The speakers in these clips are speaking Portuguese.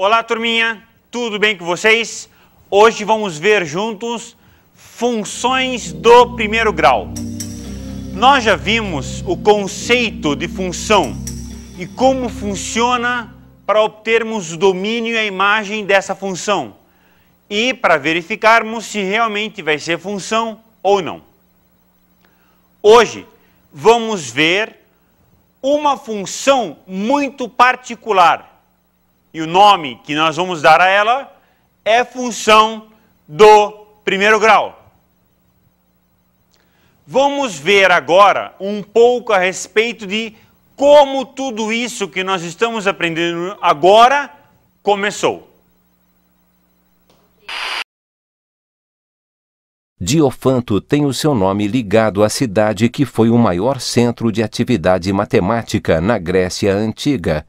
Olá, turminha, tudo bem com vocês? Hoje vamos ver juntos funções do primeiro grau. Nós já vimos o conceito de função e como funciona para obtermos o domínio e a imagem dessa função e para verificarmos se realmente vai ser função ou não. Hoje vamos ver uma função muito particular e o nome que nós vamos dar a ela é função do primeiro grau. Vamos ver agora um pouco a respeito de como tudo isso que nós estamos aprendendo agora começou. Diofanto tem o seu nome ligado à cidade que foi o maior centro de atividade matemática na Grécia Antiga,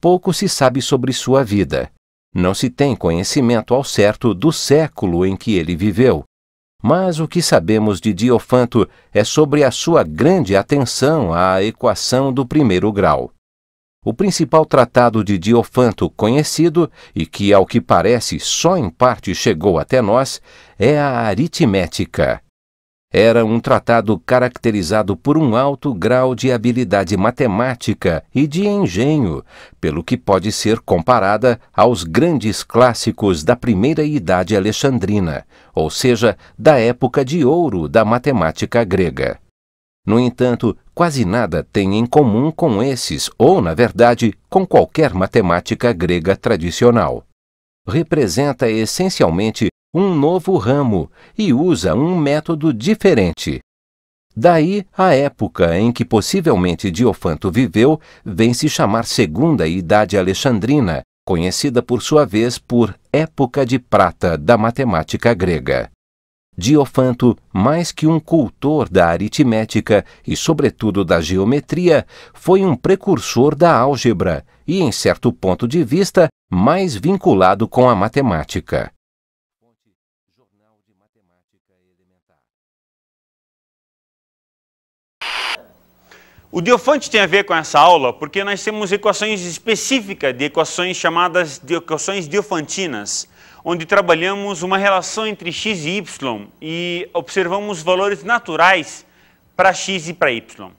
pouco se sabe sobre sua vida. Não se tem conhecimento ao certo do século em que ele viveu, mas o que sabemos de Diofanto é sobre a sua grande atenção à equação do primeiro grau. O principal tratado de Diofanto conhecido, e que ao que parece só em parte chegou até nós, é a aritmética era um tratado caracterizado por um alto grau de habilidade matemática e de engenho, pelo que pode ser comparada aos grandes clássicos da primeira idade alexandrina, ou seja, da época de ouro da matemática grega. No entanto, quase nada tem em comum com esses, ou, na verdade, com qualquer matemática grega tradicional representa essencialmente um novo ramo e usa um método diferente. Daí, a época em que possivelmente Diofanto viveu vem se chamar Segunda Idade Alexandrina, conhecida por sua vez por Época de Prata da Matemática Grega. Diofanto, mais que um cultor da aritmética e, sobretudo, da geometria, foi um precursor da álgebra e, em certo ponto de vista, mais vinculado com a matemática. O Diofante tem a ver com essa aula porque nós temos equações específicas de equações chamadas de equações diofantinas, onde trabalhamos uma relação entre x e y e observamos valores naturais para x e para y.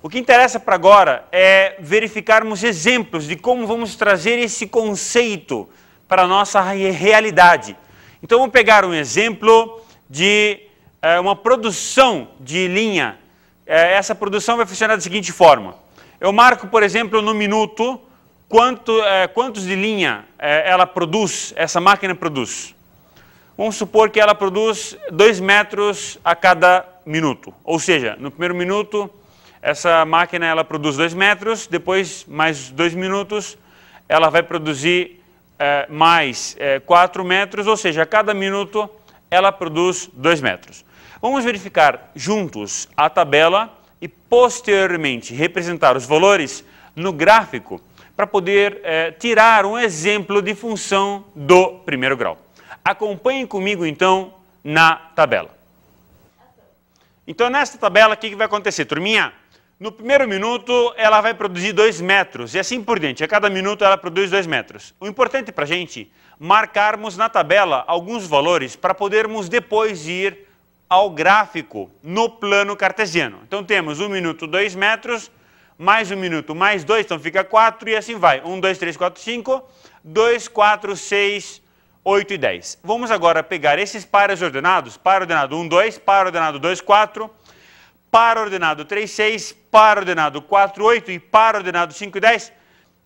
O que interessa para agora é verificarmos exemplos de como vamos trazer esse conceito para a nossa realidade. Então, vou pegar um exemplo de é, uma produção de linha é, essa produção vai funcionar da seguinte forma. Eu marco, por exemplo, no minuto, quanto, é, quantos de linha é, ela produz, essa máquina produz. Vamos supor que ela produz 2 metros a cada minuto. Ou seja, no primeiro minuto, essa máquina ela produz 2 metros, depois, mais 2 minutos, ela vai produzir é, mais 4 é, metros, ou seja, a cada minuto ela produz 2 metros. Vamos verificar juntos a tabela e posteriormente representar os valores no gráfico para poder é, tirar um exemplo de função do primeiro grau. Acompanhem comigo então na tabela. Então nesta tabela o que, que vai acontecer, turminha? No primeiro minuto ela vai produzir 2 metros e assim por diante. A cada minuto ela produz 2 metros. O importante para a gente marcarmos na tabela alguns valores para podermos depois ir ao gráfico no plano cartesiano. Então temos 1 um minuto 2 metros, mais 1 um minuto mais 2, então fica 4 e assim vai. 1, 2, 3, 4, 5, 2, 4, 6, 8 e 10. Vamos agora pegar esses pares ordenados, par ordenado 1, 2, par ordenado 2, 4, par ordenado 3, 6, par ordenado 4, 8 e par ordenado 5 e 10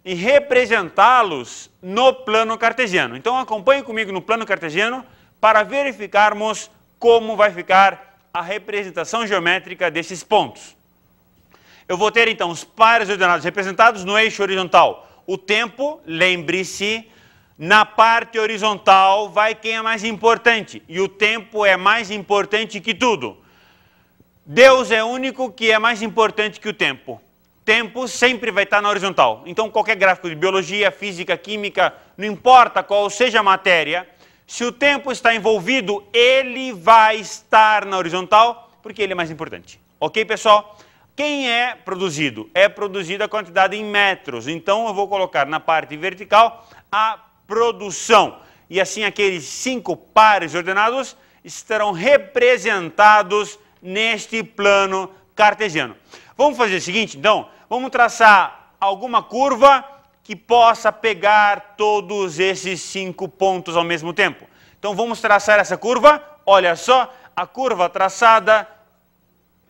e representá-los no plano cartesiano. Então acompanhe comigo no plano cartesiano para verificarmos como vai ficar a representação geométrica desses pontos. Eu vou ter então os pares ordenados representados no eixo horizontal. O tempo, lembre-se, na parte horizontal vai quem é mais importante. E o tempo é mais importante que tudo. Deus é único que é mais importante que o tempo. Tempo sempre vai estar na horizontal. Então, qualquer gráfico de biologia, física, química, não importa qual seja a matéria, se o tempo está envolvido, ele vai estar na horizontal, porque ele é mais importante. Ok, pessoal? Quem é produzido? É produzida a quantidade em metros. Então eu vou colocar na parte vertical a produção. E assim aqueles cinco pares ordenados estarão representados neste plano cartesiano. Vamos fazer o seguinte, então, vamos traçar alguma curva que possa pegar todos esses cinco pontos ao mesmo tempo. Então vamos traçar essa curva. Olha só, a curva traçada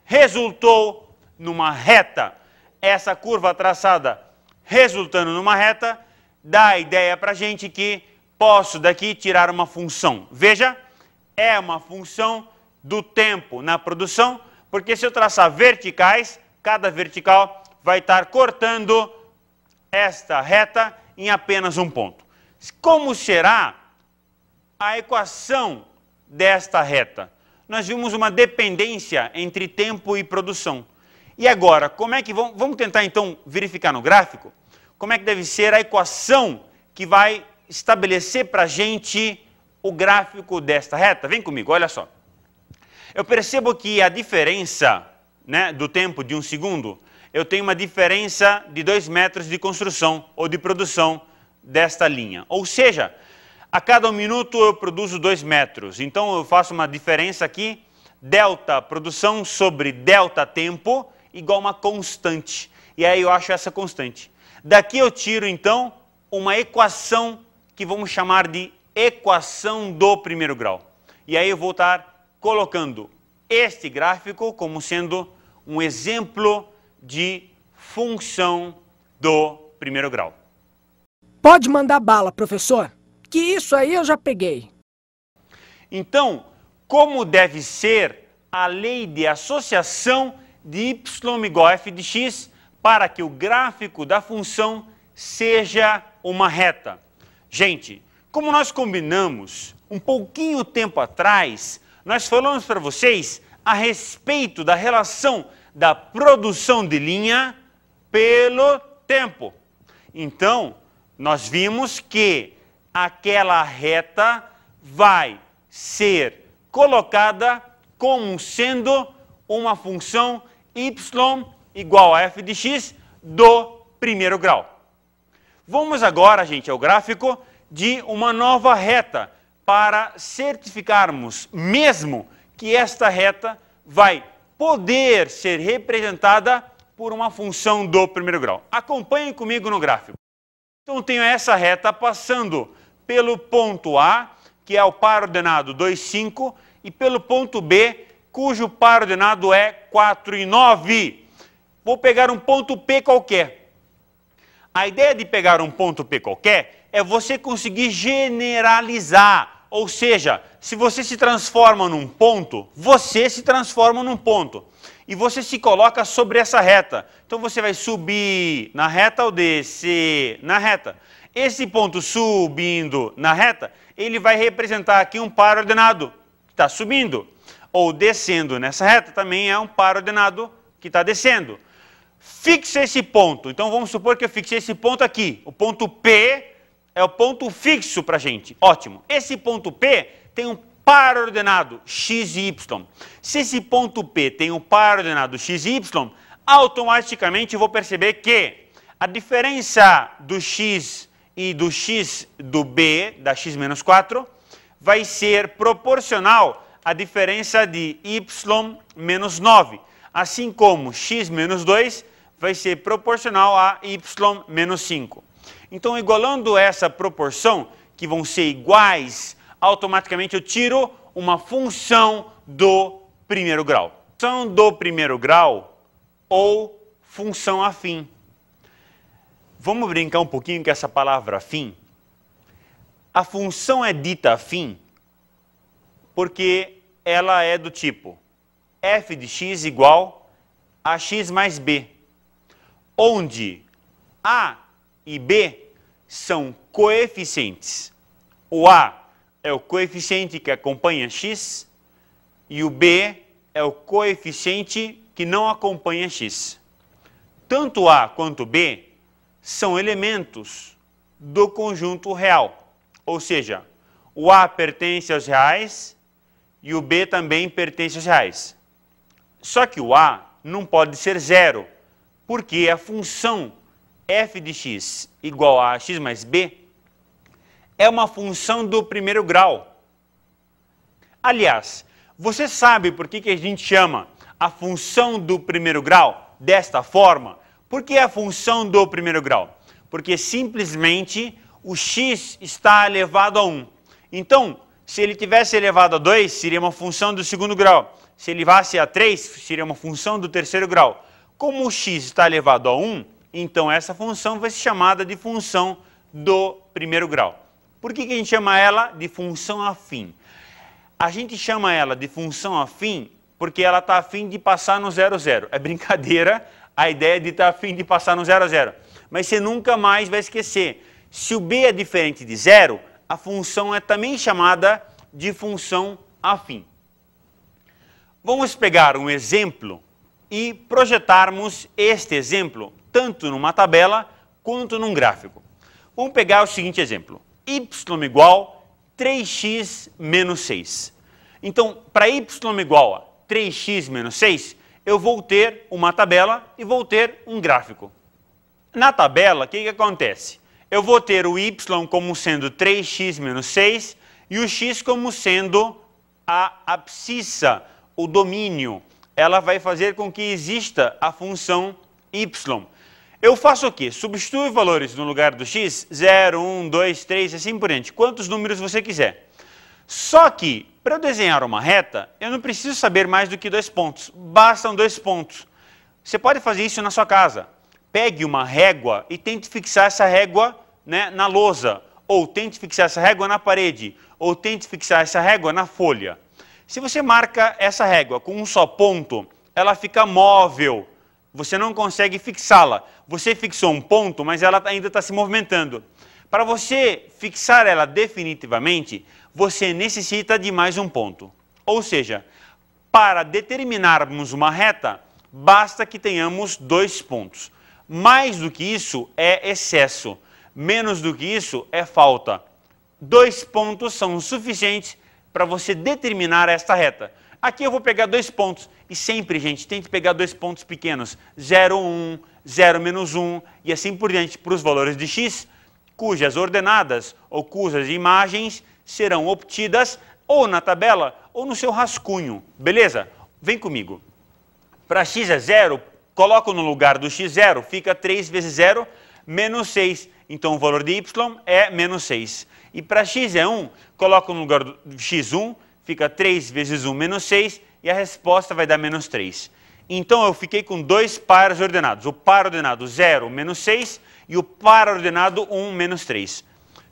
resultou numa reta. Essa curva traçada resultando numa reta dá a ideia para a gente que posso daqui tirar uma função. Veja, é uma função do tempo na produção, porque se eu traçar verticais, cada vertical vai estar cortando esta reta em apenas um ponto. Como será a equação desta reta? Nós vimos uma dependência entre tempo e produção. E agora, como é que vamos, vamos tentar então verificar no gráfico como é que deve ser a equação que vai estabelecer para a gente o gráfico desta reta? Vem comigo, olha só. Eu percebo que a diferença né, do tempo de um segundo eu tenho uma diferença de 2 metros de construção ou de produção desta linha. Ou seja, a cada um minuto eu produzo 2 metros. Então eu faço uma diferença aqui, delta produção sobre delta tempo, igual uma constante. E aí eu acho essa constante. Daqui eu tiro então uma equação que vamos chamar de equação do primeiro grau. E aí eu vou estar colocando este gráfico como sendo um exemplo de função do primeiro grau. Pode mandar bala, professor, que isso aí eu já peguei. Então, como deve ser a lei de associação de y igual a f de x para que o gráfico da função seja uma reta? Gente, como nós combinamos um pouquinho tempo atrás, nós falamos para vocês a respeito da relação da produção de linha pelo tempo. Então, nós vimos que aquela reta vai ser colocada como sendo uma função y igual a f de x do primeiro grau. Vamos agora, gente, ao gráfico de uma nova reta para certificarmos mesmo que esta reta vai poder ser representada por uma função do primeiro grau. Acompanhem comigo no gráfico. Então, tenho essa reta passando pelo ponto A, que é o par ordenado 2, 5, e pelo ponto B, cujo par ordenado é 4 e 9. Vou pegar um ponto P qualquer. A ideia de pegar um ponto P qualquer é você conseguir generalizar ou seja, se você se transforma num ponto, você se transforma num ponto. E você se coloca sobre essa reta. Então você vai subir na reta ou descer na reta. Esse ponto subindo na reta, ele vai representar aqui um par ordenado que está subindo. Ou descendo nessa reta também é um par ordenado que está descendo. Fixa esse ponto. Então vamos supor que eu fixei esse ponto aqui. O ponto P é o ponto fixo para a gente. Ótimo. Esse ponto P tem um par ordenado x e y. Se esse ponto P tem um par ordenado x e y, automaticamente eu vou perceber que a diferença do x e do x do b, da x menos 4, vai ser proporcional à diferença de y menos 9, assim como x menos 2 vai ser proporcional a y menos 5. Então, igualando essa proporção, que vão ser iguais, automaticamente eu tiro uma função do primeiro grau. Função do primeiro grau ou função afim. Vamos brincar um pouquinho com essa palavra afim? A função é dita afim porque ela é do tipo f de x igual a x mais b, onde a e B são coeficientes. O A é o coeficiente que acompanha x e o B é o coeficiente que não acompanha x. Tanto A quanto B são elementos do conjunto real, ou seja, o A pertence aos reais e o B também pertence aos reais. Só que o A não pode ser zero, porque a função f de x igual a x mais b é uma função do primeiro grau. Aliás, você sabe por que, que a gente chama a função do primeiro grau desta forma? Por que é a função do primeiro grau? Porque simplesmente o x está elevado a 1. Então, se ele tivesse elevado a 2, seria uma função do segundo grau. Se ele vasse a 3, seria uma função do terceiro grau. Como o x está elevado a 1, então, essa função vai ser chamada de função do primeiro grau. Por que, que a gente chama ela de função afim? A gente chama ela de função afim porque ela está afim de passar no zero zero. É brincadeira a ideia de estar tá afim de passar no zero zero. Mas você nunca mais vai esquecer. Se o b é diferente de zero, a função é também chamada de função afim. Vamos pegar um exemplo e projetarmos este exemplo tanto numa tabela quanto num gráfico. Vamos pegar o seguinte exemplo: y igual 3x menos 6. Então, para y igual a 3x menos 6, eu vou ter uma tabela e vou ter um gráfico. Na tabela, o que, que acontece? Eu vou ter o y como sendo 3x menos 6 e o x como sendo a abscissa, o domínio. Ela vai fazer com que exista a função y. Eu faço o quê? Substituo valores no lugar do x, 0, 1, 2, 3 e assim por diante. Quantos números você quiser. Só que, para eu desenhar uma reta, eu não preciso saber mais do que dois pontos. Bastam dois pontos. Você pode fazer isso na sua casa. Pegue uma régua e tente fixar essa régua né, na lousa. Ou tente fixar essa régua na parede. Ou tente fixar essa régua na folha. Se você marca essa régua com um só ponto, ela fica móvel. Você não consegue fixá-la você fixou um ponto, mas ela ainda está se movimentando. Para você fixar ela definitivamente, você necessita de mais um ponto. Ou seja, para determinarmos uma reta, basta que tenhamos dois pontos. Mais do que isso é excesso, menos do que isso é falta. Dois pontos são suficientes para você determinar esta reta. Aqui eu vou pegar dois pontos, e sempre, gente, que pegar dois pontos pequenos, 0, 1, um, 0 menos 1 e assim por diante para os valores de x, cujas ordenadas ou cujas imagens serão obtidas ou na tabela ou no seu rascunho. Beleza? Vem comigo. Para x é 0, coloco no lugar do x0, fica 3 vezes 0, menos 6. Então o valor de y é menos 6. E para x é 1, coloco no lugar do x1, fica 3 vezes 1 menos 6, e a resposta vai dar menos 3. Então eu fiquei com dois pares ordenados. O par ordenado 0, menos 6 e o par ordenado 1, menos 3.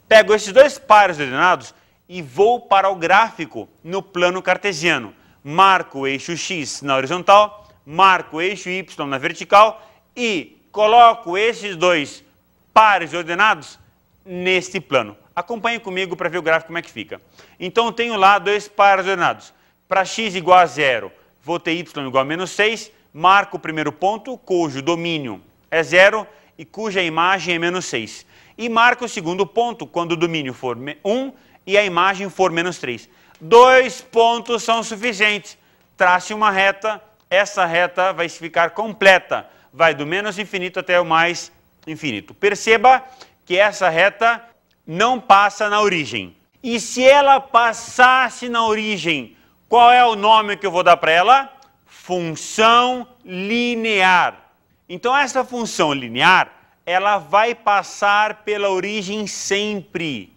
Pego esses dois pares ordenados e vou para o gráfico no plano cartesiano. Marco o eixo x na horizontal, marco o eixo y na vertical e coloco esses dois pares ordenados neste plano. Acompanhe comigo para ver o gráfico como é que fica. Então eu tenho lá dois pares ordenados. Para x igual a zero vou ter y igual a menos 6, marco o primeiro ponto, cujo domínio é zero e cuja imagem é menos 6. E marco o segundo ponto, quando o domínio for 1 e a imagem for menos 3. Dois pontos são suficientes. Trace uma reta, essa reta vai ficar completa. Vai do menos infinito até o mais infinito. Perceba que essa reta não passa na origem. E se ela passasse na origem, qual é o nome que eu vou dar para ela? Função linear. Então, essa função linear, ela vai passar pela origem sempre.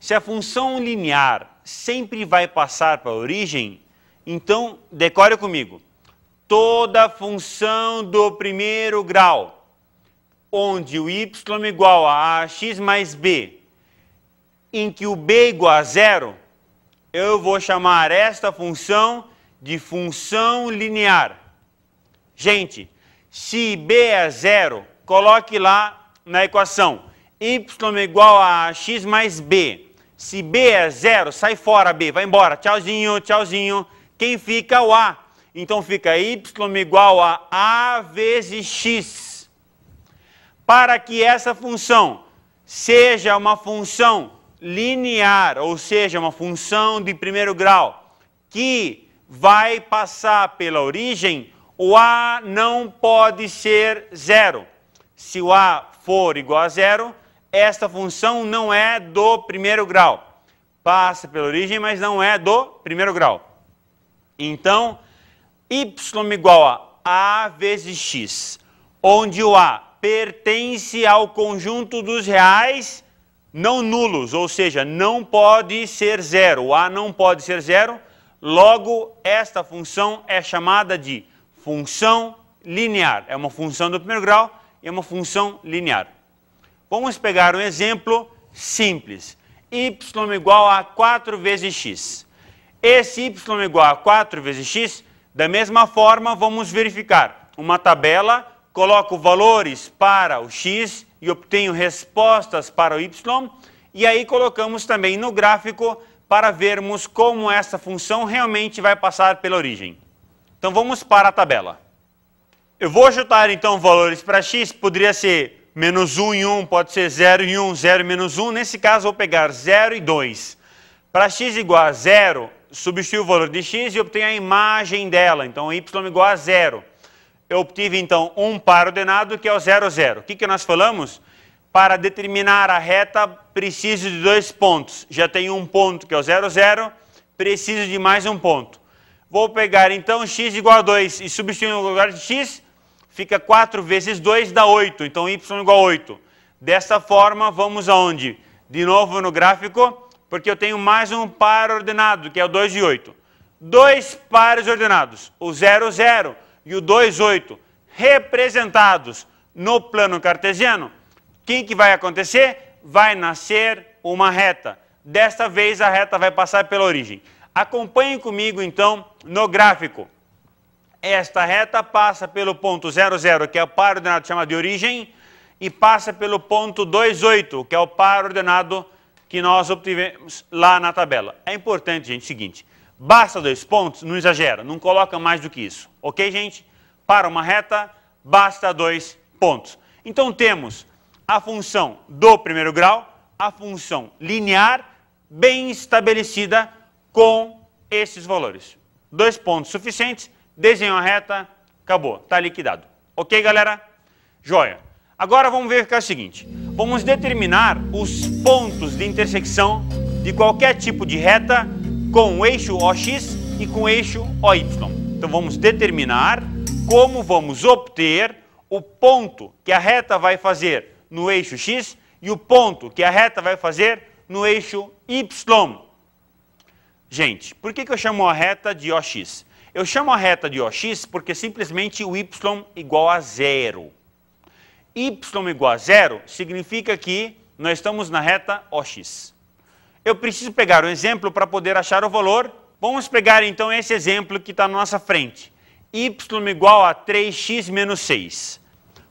Se a função linear sempre vai passar pela origem, então decore comigo. Toda função do primeiro grau, onde o y é igual a ax mais b, em que o b é igual a zero, eu vou chamar esta função de função linear. Gente, se b é zero, coloque lá na equação y igual a x mais b. Se b é zero, sai fora b, vai embora, tchauzinho, tchauzinho. Quem fica o a. Então fica y igual a a vezes x. Para que essa função seja uma função linear, ou seja, uma função de primeiro grau, que vai passar pela origem, o A não pode ser zero. Se o A for igual a zero, esta função não é do primeiro grau. Passa pela origem, mas não é do primeiro grau. Então, y igual a A vezes x, onde o A pertence ao conjunto dos reais não nulos, ou seja, não pode ser zero. O A não pode ser zero, logo esta função é chamada de função linear. É uma função do primeiro grau e é uma função linear. Vamos pegar um exemplo simples. y igual a 4 vezes x. Esse y igual a 4 vezes x, da mesma forma, vamos verificar uma tabela, coloco valores para o x e obtenho respostas para o y. E aí colocamos também no gráfico para vermos como essa função realmente vai passar pela origem. Então vamos para a tabela. Eu vou chutar então valores para x, poderia ser menos 1 e 1, pode ser 0 e 1, 0 e menos 1. Nesse caso, vou pegar 0 e 2. Para x igual a 0, substituo o valor de x e obtenho a imagem dela. Então, y igual a 0 eu obtive então um par ordenado que é o zero zero. O que, que nós falamos? Para determinar a reta, preciso de dois pontos. Já tenho um ponto que é o zero zero, preciso de mais um ponto. Vou pegar então x igual a 2 e substituir o lugar de x, fica 4 vezes 2 dá 8, então y igual a 8. Dessa forma, vamos aonde? De novo no gráfico, porque eu tenho mais um par ordenado, que é o 2 e 8. Dois pares ordenados, o 0, 0 e o 2,8 representados no plano cartesiano, o que, que vai acontecer? Vai nascer uma reta. Desta vez a reta vai passar pela origem. Acompanhem comigo então no gráfico. Esta reta passa pelo ponto 00, que é o par ordenado chamado de origem, e passa pelo ponto 28, que é o par ordenado que nós obtivemos lá na tabela. É importante, gente, o seguinte: Basta dois pontos? Não exagera, não coloca mais do que isso. Ok, gente? Para uma reta, basta dois pontos. Então temos a função do primeiro grau, a função linear bem estabelecida com esses valores. Dois pontos suficientes, desenho a reta, acabou, está liquidado. Ok, galera? Joia. Agora vamos ver é o seguinte. Vamos determinar os pontos de intersecção de qualquer tipo de reta com o eixo OX e com o eixo OY. Então vamos determinar como vamos obter o ponto que a reta vai fazer no eixo X e o ponto que a reta vai fazer no eixo Y. Gente, por que, que eu chamo a reta de OX? Eu chamo a reta de OX porque simplesmente o y igual a zero. y igual a zero significa que nós estamos na reta OX. Eu preciso pegar um exemplo para poder achar o valor. Vamos pegar então esse exemplo que está na nossa frente. y igual a 3x menos 6.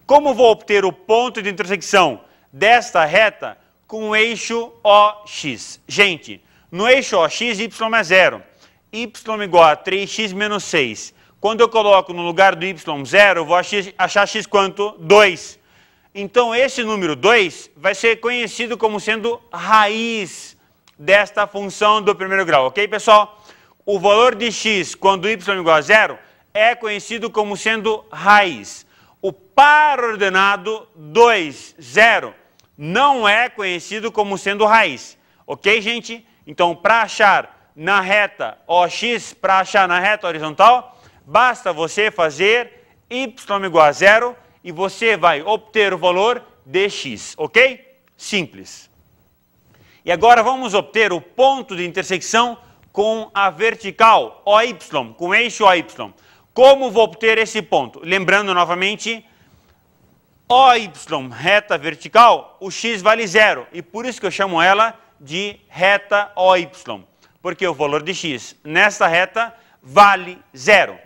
Como vou obter o ponto de intersecção desta reta com o eixo OX? Gente, no eixo OX, y é zero. y igual a 3x menos 6. Quando eu coloco no lugar do y zero, vou achar x quanto? 2. Então, esse número 2 vai ser conhecido como sendo raiz desta função do primeiro grau, ok, pessoal? O valor de x quando y igual a zero é conhecido como sendo raiz. O par ordenado 2, 0 não é conhecido como sendo raiz, ok, gente? Então, para achar na reta OX, para achar na reta horizontal, basta você fazer y igual a zero e você vai obter o valor de x, ok? Simples. E agora vamos obter o ponto de intersecção com a vertical OY, com eixo OY. Como vou obter esse ponto? Lembrando novamente, OY, reta vertical, o x vale zero. E por isso que eu chamo ela de reta OY. Porque o valor de x nesta reta vale zero.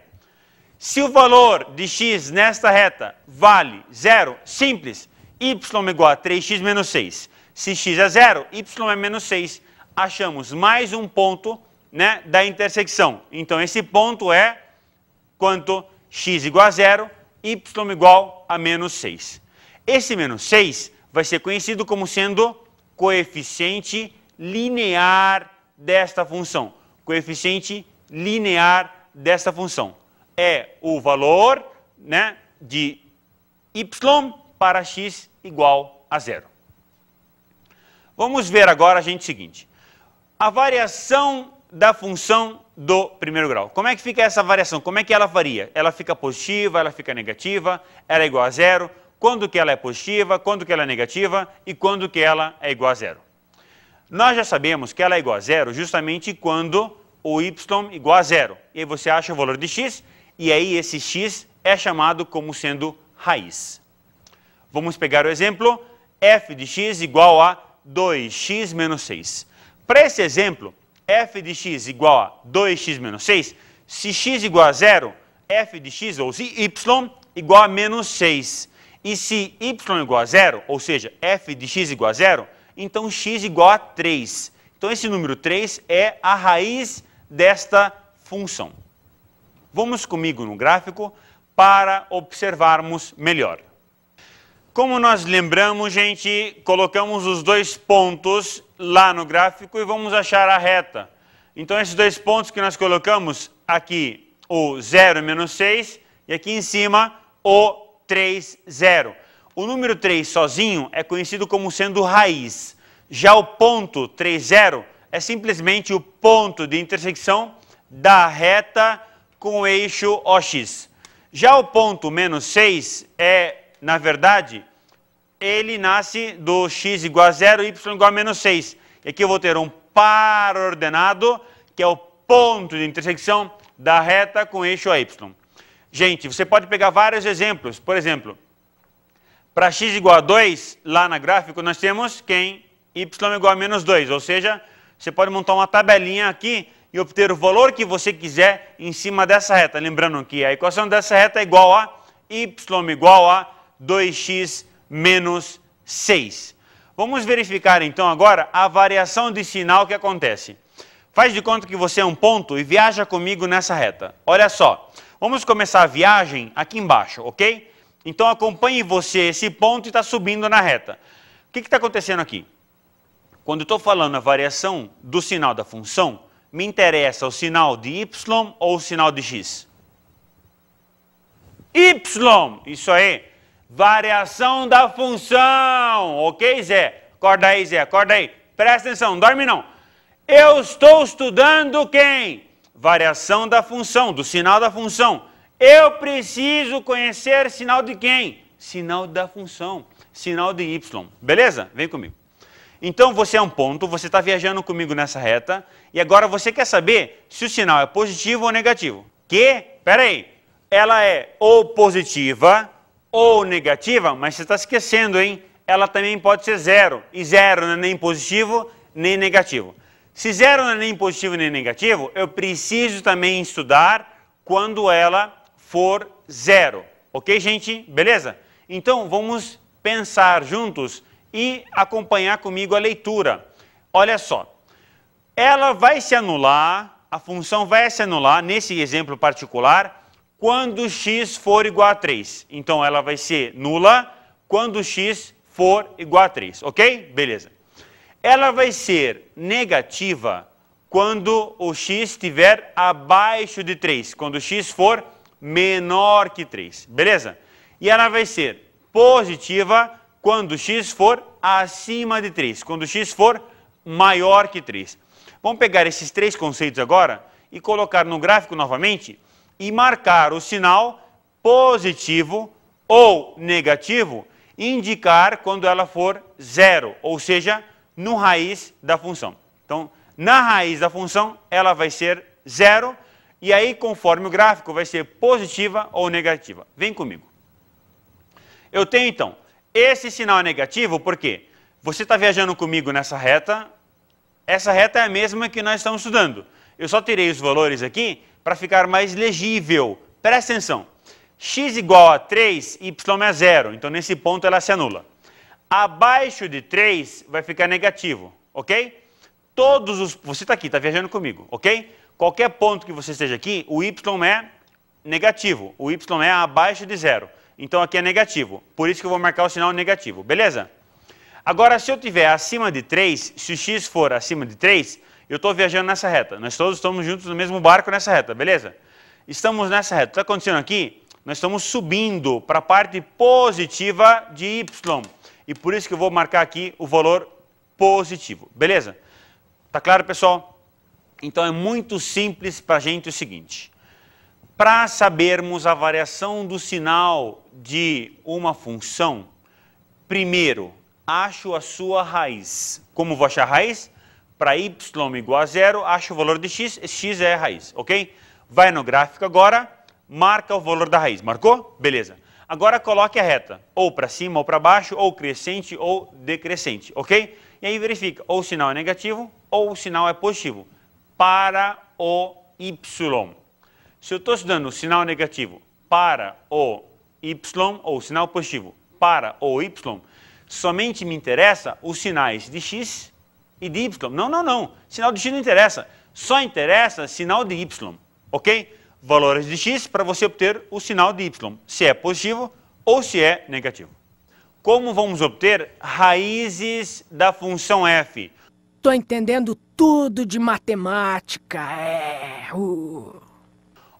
Se o valor de x nesta reta vale zero, simples, y igual a 3x menos 6. Se x é zero, y é menos 6. Achamos mais um ponto né, da intersecção. Então, esse ponto é quanto x igual a zero, y igual a menos 6. Esse menos 6 vai ser conhecido como sendo coeficiente linear desta função. Coeficiente linear desta função. É o valor né, de y para x igual a zero. Vamos ver agora, gente, o seguinte. A variação da função do primeiro grau. Como é que fica essa variação? Como é que ela varia? Ela fica positiva, ela fica negativa, ela é igual a zero. Quando que ela é positiva, quando que ela é negativa e quando que ela é igual a zero. Nós já sabemos que ela é igual a zero justamente quando o y igual a zero. E aí você acha o valor de x e aí esse x é chamado como sendo raiz. Vamos pegar o exemplo f de x igual a 2x menos 6. Para esse exemplo, f de x igual a 2x menos 6, se x igual a zero, f de x, ou se y, igual a menos 6. E se y igual a zero, ou seja, f de x igual a zero, então x igual a 3. Então esse número 3 é a raiz desta função. Vamos comigo no gráfico para observarmos melhor. Como nós lembramos, gente, colocamos os dois pontos lá no gráfico e vamos achar a reta. Então, esses dois pontos que nós colocamos aqui, o 0 menos 6, e aqui em cima, o 3, 0. O número 3 sozinho é conhecido como sendo raiz. Já o ponto 3, 0 é simplesmente o ponto de intersecção da reta com o eixo OX. Já o ponto menos 6 é, na verdade, ele nasce do x igual a zero, y igual a menos 6. E aqui eu vou ter um par ordenado, que é o ponto de intersecção da reta com eixo y. Gente, você pode pegar vários exemplos. Por exemplo, para x igual a 2, lá na gráfico, nós temos quem? y igual a menos 2. Ou seja, você pode montar uma tabelinha aqui e obter o valor que você quiser em cima dessa reta. Lembrando que a equação dessa reta é igual a y igual a 2x menos 6. Vamos verificar então agora a variação de sinal que acontece. Faz de conta que você é um ponto e viaja comigo nessa reta. Olha só, vamos começar a viagem aqui embaixo, ok? Então acompanhe você esse ponto e está subindo na reta. O que está acontecendo aqui? Quando estou falando a variação do sinal da função, me interessa o sinal de y ou o sinal de x? Y! Isso aí! Variação da função. Ok, Zé? Acorda aí, Zé, acorda aí. Presta atenção, dorme não. Eu estou estudando quem? Variação da função, do sinal da função. Eu preciso conhecer sinal de quem? Sinal da função, sinal de y. Beleza? Vem comigo. Então você é um ponto, você está viajando comigo nessa reta, e agora você quer saber se o sinal é positivo ou negativo. Que, peraí, ela é ou positiva ou negativa, mas você está esquecendo, hein? Ela também pode ser zero. E zero não é nem positivo nem negativo. Se zero não é nem positivo nem negativo, eu preciso também estudar quando ela for zero. Ok, gente? Beleza? Então vamos pensar juntos e acompanhar comigo a leitura. Olha só. Ela vai se anular, a função vai se anular, nesse exemplo particular, quando x for igual a 3. Então ela vai ser nula quando x for igual a 3, ok? Beleza. Ela vai ser negativa quando o x estiver abaixo de 3, quando o x for menor que 3, beleza? E ela vai ser positiva quando x for acima de 3, quando x for maior que 3. Vamos pegar esses três conceitos agora e colocar no gráfico novamente e marcar o sinal positivo ou negativo, indicar quando ela for zero, ou seja, no raiz da função. Então, na raiz da função, ela vai ser zero, e aí, conforme o gráfico, vai ser positiva ou negativa. Vem comigo. Eu tenho, então, esse sinal negativo, porque você está viajando comigo nessa reta, essa reta é a mesma que nós estamos estudando. Eu só tirei os valores aqui para ficar mais legível. Presta atenção. x igual a 3, y é zero. Então, nesse ponto, ela se anula. Abaixo de 3 vai ficar negativo, ok? Todos os... Você está aqui, está viajando comigo, ok? Qualquer ponto que você esteja aqui, o y é negativo. O y é abaixo de zero. Então, aqui é negativo. Por isso que eu vou marcar o sinal negativo, beleza? Agora, se eu tiver acima de 3, se o x for acima de 3, eu estou viajando nessa reta. Nós todos estamos juntos no mesmo barco nessa reta, beleza? Estamos nessa reta. O que está acontecendo aqui? Nós estamos subindo para a parte positiva de Y. E por isso que eu vou marcar aqui o valor positivo, beleza? Tá claro, pessoal? Então é muito simples para a gente o seguinte. Para sabermos a variação do sinal de uma função, primeiro, acho a sua raiz. Como vou achar a raiz? para y igual a zero, acha o valor de x, x é a raiz, ok? Vai no gráfico agora, marca o valor da raiz, marcou? Beleza. Agora coloque a reta, ou para cima ou para baixo, ou crescente ou decrescente, ok? E aí verifica, ou o sinal é negativo ou o sinal é positivo, para o y. Se eu estou estudando o sinal negativo para o y, ou o sinal positivo para o y, somente me interessa os sinais de x e de Y. Não, não, não. Sinal de X não interessa. Só interessa sinal de Y, ok? Valores de X para você obter o sinal de Y, se é positivo ou se é negativo. Como vamos obter raízes da função f? Tô entendendo tudo de matemática, é... Uh.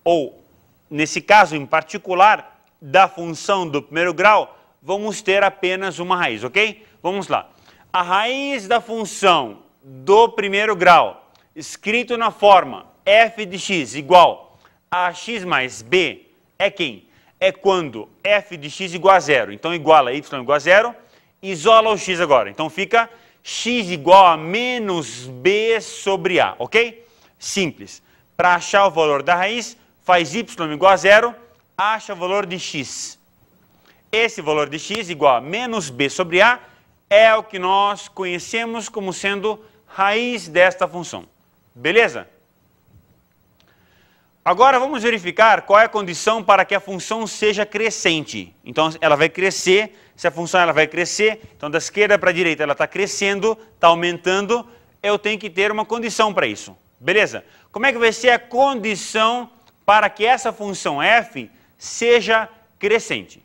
Ou, nesse caso em particular, da função do primeiro grau, vamos ter apenas uma raiz, ok? Vamos lá. A raiz da função do primeiro grau, escrito na forma f de x igual a x mais b, é quem? É quando f de x igual a zero. Então, iguala y igual a zero, isola o x agora. Então, fica x igual a menos b sobre a, ok? Simples. Para achar o valor da raiz, faz y igual a zero, acha o valor de x. Esse valor de x igual a menos b sobre a, é o que nós conhecemos como sendo raiz desta função. Beleza? Agora vamos verificar qual é a condição para que a função seja crescente. Então ela vai crescer, se a função ela vai crescer, então da esquerda para a direita ela está crescendo, está aumentando, eu tenho que ter uma condição para isso. Beleza? Como é que vai ser a condição para que essa função f seja crescente?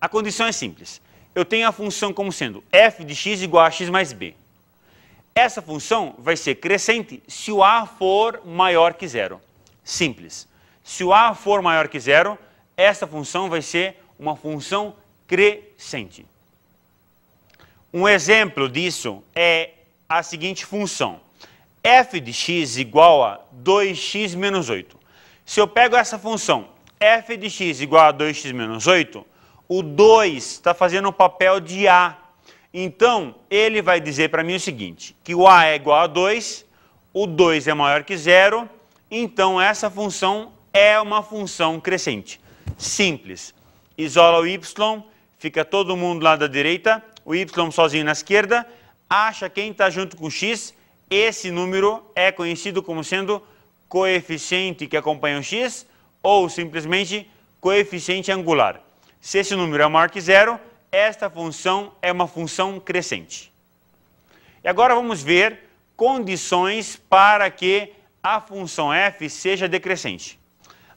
A condição é simples eu tenho a função como sendo f de x igual a x mais b. Essa função vai ser crescente se o a for maior que zero. Simples. Se o a for maior que zero, essa função vai ser uma função crescente. Um exemplo disso é a seguinte função. f de x igual a 2x menos 8. Se eu pego essa função f de x igual a 2x menos 8, o 2 está fazendo o um papel de A. Então, ele vai dizer para mim o seguinte, que o A é igual a 2, o 2 é maior que zero, então essa função é uma função crescente. Simples. Isola o y, fica todo mundo lá da direita, o y sozinho na esquerda, acha quem está junto com x, esse número é conhecido como sendo coeficiente que acompanha o x, ou simplesmente coeficiente angular. Se esse número é maior que zero, esta função é uma função crescente. E agora vamos ver condições para que a função f seja decrescente.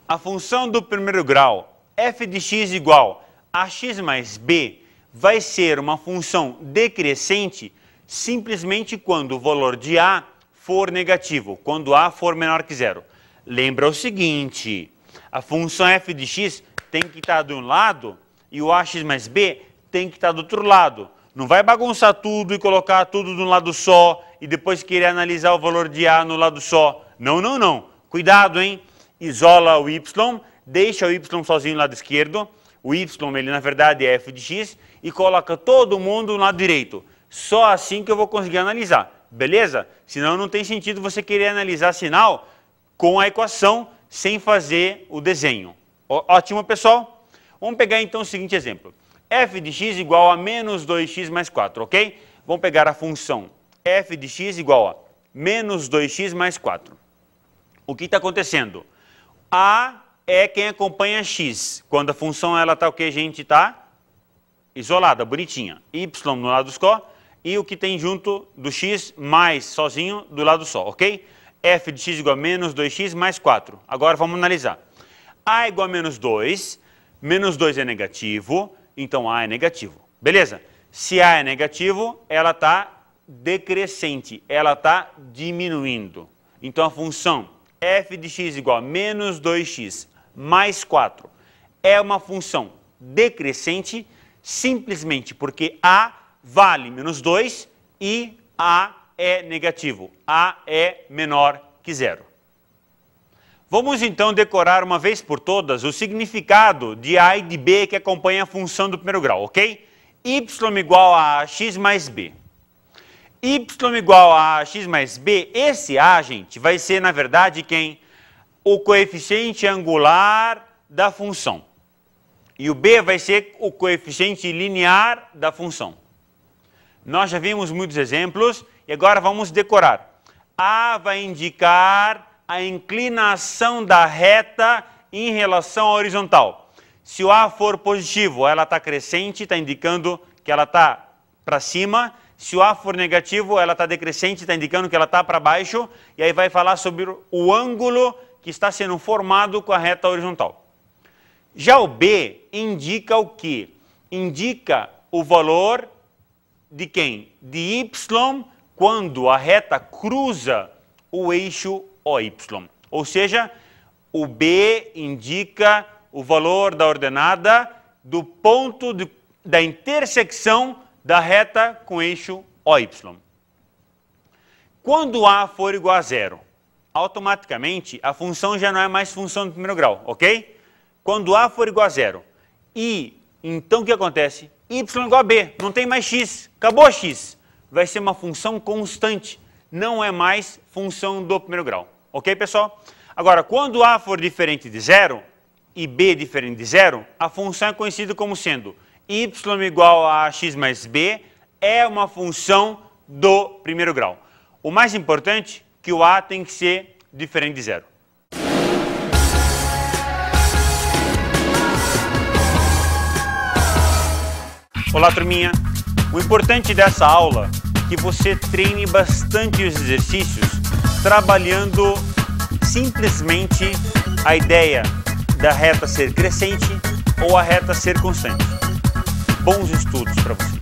A função do primeiro grau f de x igual a x mais b vai ser uma função decrescente simplesmente quando o valor de a for negativo, quando a for menor que zero. Lembra o seguinte, a função f de x tem que estar tá de um lado e o ax mais B tem que estar tá do outro lado. Não vai bagunçar tudo e colocar tudo de um lado só e depois querer analisar o valor de A no lado só. Não, não, não. Cuidado, hein? Isola o Y, deixa o Y sozinho no lado esquerdo. O Y, ele na verdade é f de x e coloca todo mundo no lado direito. Só assim que eu vou conseguir analisar, beleza? Senão não tem sentido você querer analisar sinal com a equação sem fazer o desenho. Ó, ótimo, pessoal. Vamos pegar então o seguinte exemplo. f de x igual a menos 2x mais 4, ok? Vamos pegar a função f de x igual a menos 2x mais 4. O que está acontecendo? A é quem acompanha x. Quando a função ela está o que, gente? Está isolada, bonitinha. Y no lado só e o que tem junto do x mais sozinho do lado só, ok? f de x igual a menos 2x mais 4. Agora vamos analisar. A é igual a menos 2, menos 2 é negativo, então A é negativo. Beleza? Se A é negativo, ela está decrescente, ela está diminuindo. Então a função f de x igual a menos 2x mais 4 é uma função decrescente simplesmente porque A vale menos 2 e A é negativo. A é menor que zero. Vamos então decorar uma vez por todas o significado de A e de B que acompanha a função do primeiro grau, ok? y igual a x mais b. y igual a x mais b, esse A, gente, vai ser, na verdade, quem? O coeficiente angular da função. E o B vai ser o coeficiente linear da função. Nós já vimos muitos exemplos e agora vamos decorar. A vai indicar a inclinação da reta em relação à horizontal. Se o A for positivo, ela está crescente, está indicando que ela está para cima. Se o A for negativo, ela está decrescente, está indicando que ela está para baixo. E aí vai falar sobre o ângulo que está sendo formado com a reta horizontal. Já o B indica o que? Indica o valor de quem? De y quando a reta cruza o eixo OY. Ou seja, o B indica o valor da ordenada do ponto de, da intersecção da reta com eixo OY. Quando A for igual a zero, automaticamente a função já não é mais função de primeiro grau, ok? Quando A for igual a zero e, então o que acontece? Y igual a B, não tem mais X, acabou X. Vai ser uma função constante, não é mais função do primeiro grau. Ok, pessoal? Agora, quando A for diferente de zero e B diferente de zero, a função é conhecida como sendo y igual a x mais b é uma função do primeiro grau. O mais importante, é que o A tem que ser diferente de zero. Olá, turminha! O importante dessa aula é que você treine bastante os exercícios trabalhando simplesmente a ideia da reta ser crescente ou a reta ser constante. Bons estudos para você.